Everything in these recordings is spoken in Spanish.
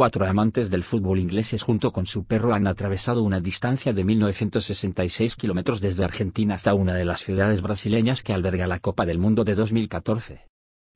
cuatro amantes del fútbol ingleses junto con su perro han atravesado una distancia de 1966 kilómetros desde Argentina hasta una de las ciudades brasileñas que alberga la Copa del Mundo de 2014.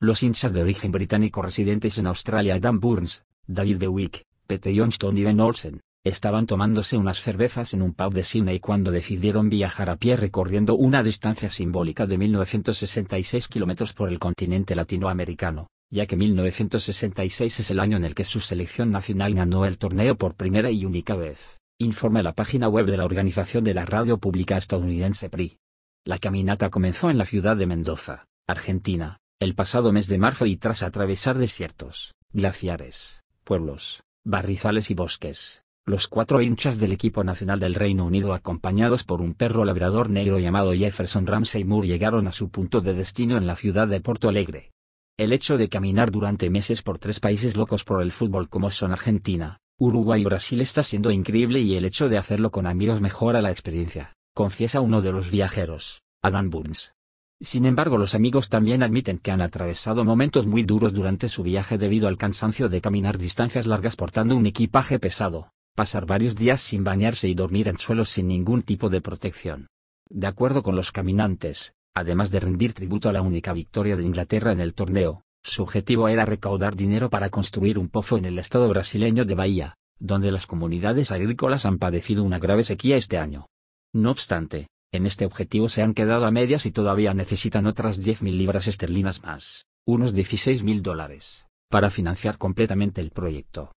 Los hinchas de origen británico residentes en Australia Dan Burns, David Bewick, Pete Johnston y Ben Olsen, estaban tomándose unas cervezas en un pub de Sydney cuando decidieron viajar a pie recorriendo una distancia simbólica de 1966 kilómetros por el continente latinoamericano ya que 1966 es el año en el que su selección nacional ganó el torneo por primera y única vez, informa la página web de la Organización de la Radio Pública Estadounidense PRI. La caminata comenzó en la ciudad de Mendoza, Argentina, el pasado mes de marzo y tras atravesar desiertos, glaciares, pueblos, barrizales y bosques, los cuatro hinchas del equipo nacional del Reino Unido acompañados por un perro labrador negro llamado Jefferson Ramsey Moore llegaron a su punto de destino en la ciudad de Porto Alegre, el hecho de caminar durante meses por tres países locos por el fútbol como son Argentina, Uruguay y Brasil está siendo increíble y el hecho de hacerlo con amigos mejora la experiencia, confiesa uno de los viajeros, Adam Burns. Sin embargo, los amigos también admiten que han atravesado momentos muy duros durante su viaje debido al cansancio de caminar distancias largas portando un equipaje pesado, pasar varios días sin bañarse y dormir en suelos sin ningún tipo de protección. De acuerdo con los caminantes, Además de rendir tributo a la única victoria de Inglaterra en el torneo, su objetivo era recaudar dinero para construir un pozo en el estado brasileño de Bahía, donde las comunidades agrícolas han padecido una grave sequía este año. No obstante, en este objetivo se han quedado a medias y todavía necesitan otras 10.000 libras esterlinas más, unos 16.000 dólares, para financiar completamente el proyecto.